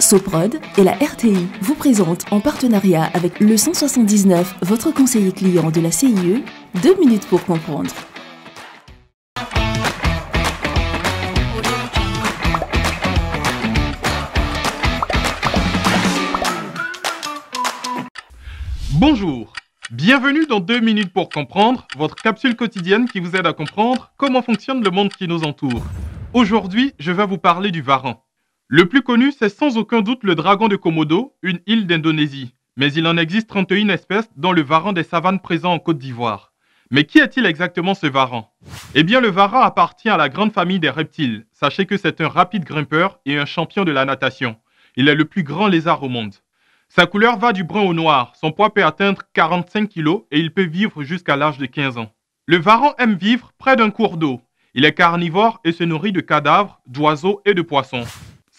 Soprod et la RTI vous présentent en partenariat avec le 179, votre conseiller client de la CIE, deux minutes pour comprendre. Bonjour, bienvenue dans 2 minutes pour comprendre, votre capsule quotidienne qui vous aide à comprendre comment fonctionne le monde qui nous entoure. Aujourd'hui, je vais vous parler du Varan. Le plus connu, c'est sans aucun doute le dragon de Komodo, une île d'Indonésie. Mais il en existe 31 espèces, dont le varan des savanes présent en Côte d'Ivoire. Mais qui est-il exactement ce varan Eh bien, le varan appartient à la grande famille des reptiles. Sachez que c'est un rapide grimpeur et un champion de la natation. Il est le plus grand lézard au monde. Sa couleur va du brun au noir. Son poids peut atteindre 45 kg et il peut vivre jusqu'à l'âge de 15 ans. Le varan aime vivre près d'un cours d'eau. Il est carnivore et se nourrit de cadavres, d'oiseaux et de poissons.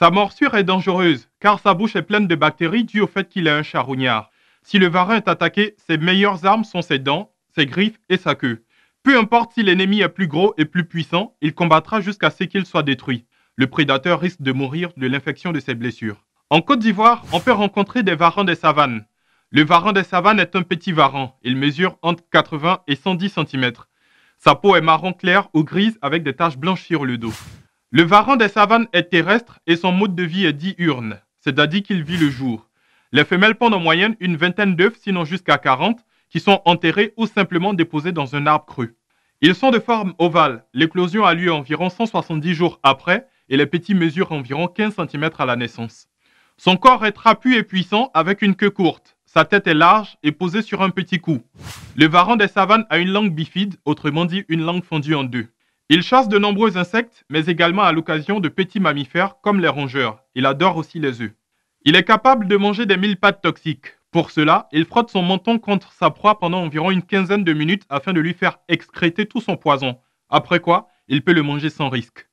Sa morsure est dangereuse, car sa bouche est pleine de bactéries dues au fait qu'il est un charognard. Si le varin est attaqué, ses meilleures armes sont ses dents, ses griffes et sa queue. Peu importe si l'ennemi est plus gros et plus puissant, il combattra jusqu'à ce qu'il soit détruit. Le prédateur risque de mourir de l'infection de ses blessures. En Côte d'Ivoire, on peut rencontrer des varans des savanes. Le varan des savanes est un petit varan. Il mesure entre 80 et 110 cm. Sa peau est marron clair ou grise avec des taches blanches sur le dos. Le varan des savanes est terrestre et son mode de vie est diurne, c'est-à-dire qu'il vit le jour. Les femelles pondent en moyenne une vingtaine d'œufs, sinon jusqu'à 40, qui sont enterrés ou simplement déposés dans un arbre cru. Ils sont de forme ovale. L'éclosion a lieu environ 170 jours après et les petits mesurent environ 15 cm à la naissance. Son corps est trapu et puissant avec une queue courte. Sa tête est large et posée sur un petit cou. Le varan des savanes a une langue bifide, autrement dit une langue fondue en deux. Il chasse de nombreux insectes, mais également à l'occasion de petits mammifères comme les rongeurs. Il adore aussi les œufs. Il est capable de manger des mille pattes toxiques. Pour cela, il frotte son menton contre sa proie pendant environ une quinzaine de minutes afin de lui faire excréter tout son poison. Après quoi, il peut le manger sans risque.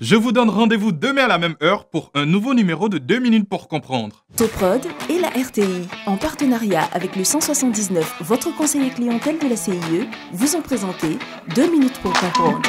Je vous donne rendez-vous demain à la même heure pour un nouveau numéro de 2 minutes pour comprendre. Toprod et la RTI, en partenariat avec le 179, votre conseiller clientèle de la CIE, vous ont présenté 2 minutes pour comprendre.